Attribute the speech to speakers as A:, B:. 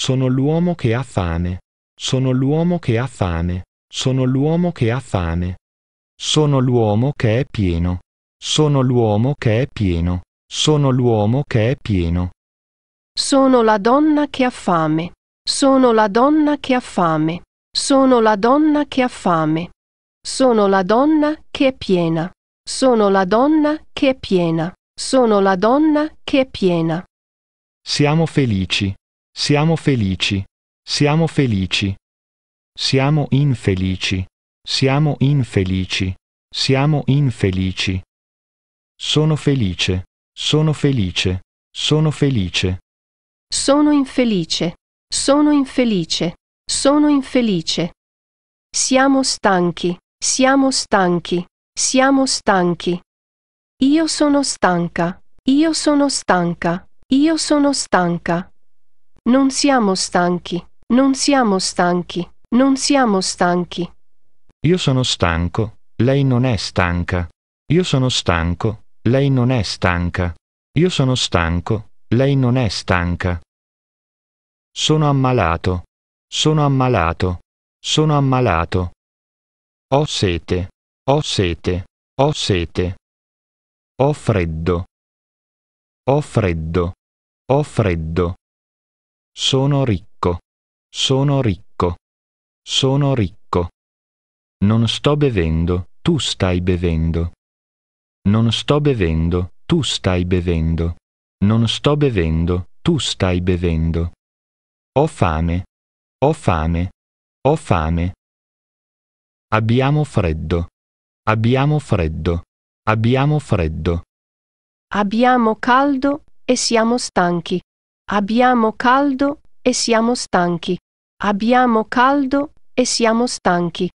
A: Sono l'uomo che ha fame. Sono l'uomo che ha fame. Sono l'uomo che ha fame. Sono l'uomo che è pieno. Sono l'uomo che è pieno. Sono l'uomo che è pieno. Sono la
B: donna che ha fame. Sono la donna che ha fame. Sono la donna che ha fame. Sono la donna che è piena. Sono la donna che è piena. Sono la donna che è piena.
A: Siamo felici. Siamo felici, siamo felici. Siamo infelici, siamo infelici, siamo infelici. Sono felice, sono felice, sono felice.
B: Sono infelice, sono infelice, sono infelice. Siamo stanchi, siamo stanchi, siamo stanchi. Io sono stanca, io sono stanca, io sono stanca. Non siamo stanchi. Non siamo stanchi. Non siamo stanchi.
A: Io sono stanco. Lei non è stanca. Io sono stanco. Lei non è stanca. Io sono stanco. Lei non è stanca. Sono ammalato. Sono ammalato. Sono ammalato.
C: Ho sete. Ho sete. Ho sete. Ho freddo. Ho freddo. Ho freddo. Sono ricco. Sono ricco. Sono ricco.
A: Non sto bevendo, tu stai bevendo. Non sto bevendo, tu stai bevendo. Non sto bevendo, tu stai bevendo. Ho fame. Ho fame. Ho fame. Abbiamo freddo. Abbiamo freddo. Abbiamo freddo.
B: Abbiamo caldo e siamo stanchi. Abbiamo
C: caldo e siamo stanchi. Abbiamo caldo e siamo stanchi.